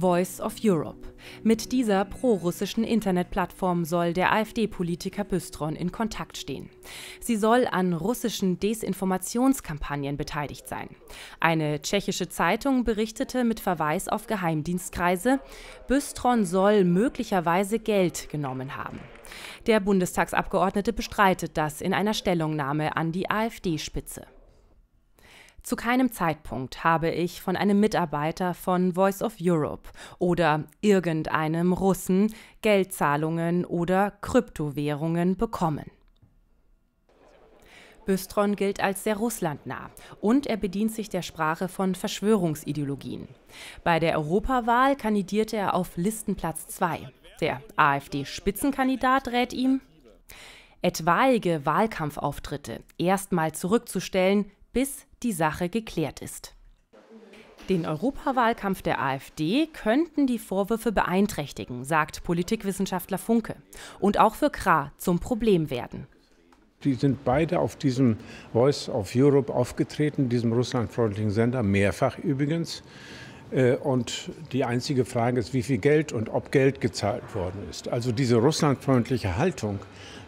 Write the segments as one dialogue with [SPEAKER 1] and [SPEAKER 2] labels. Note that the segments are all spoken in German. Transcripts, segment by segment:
[SPEAKER 1] Voice of Europe. Mit dieser prorussischen Internetplattform soll der AfD-Politiker Büstron in Kontakt stehen. Sie soll an russischen Desinformationskampagnen beteiligt sein. Eine tschechische Zeitung berichtete mit Verweis auf Geheimdienstkreise, Büstron soll möglicherweise Geld genommen haben. Der Bundestagsabgeordnete bestreitet das in einer Stellungnahme an die AfD-Spitze. Zu keinem Zeitpunkt habe ich von einem Mitarbeiter von Voice of Europe oder irgendeinem Russen Geldzahlungen oder Kryptowährungen bekommen. Büstron gilt als sehr russlandnah und er bedient sich der Sprache von Verschwörungsideologien. Bei der Europawahl kandidierte er auf Listenplatz 2. Der AfD-Spitzenkandidat rät ihm, etwaige Wahlkampfauftritte erstmal zurückzustellen, bis die Sache geklärt ist. Den Europawahlkampf der AfD könnten die Vorwürfe beeinträchtigen, sagt Politikwissenschaftler Funke. Und auch für Kra zum Problem werden.
[SPEAKER 2] Die sind beide auf diesem Voice of Europe aufgetreten, diesem russlandfreundlichen Sender, mehrfach übrigens. Äh, und die einzige Frage ist, wie viel Geld und ob Geld gezahlt worden ist. Also diese russlandfreundliche Haltung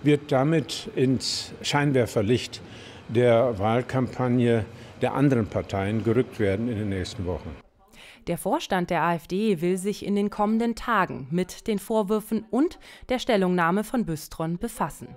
[SPEAKER 2] wird damit ins Scheinwerferlicht der Wahlkampagne der anderen Parteien gerückt werden in den nächsten Wochen.
[SPEAKER 1] Der Vorstand der AfD will sich in den kommenden Tagen mit den Vorwürfen und der Stellungnahme von Büstron befassen.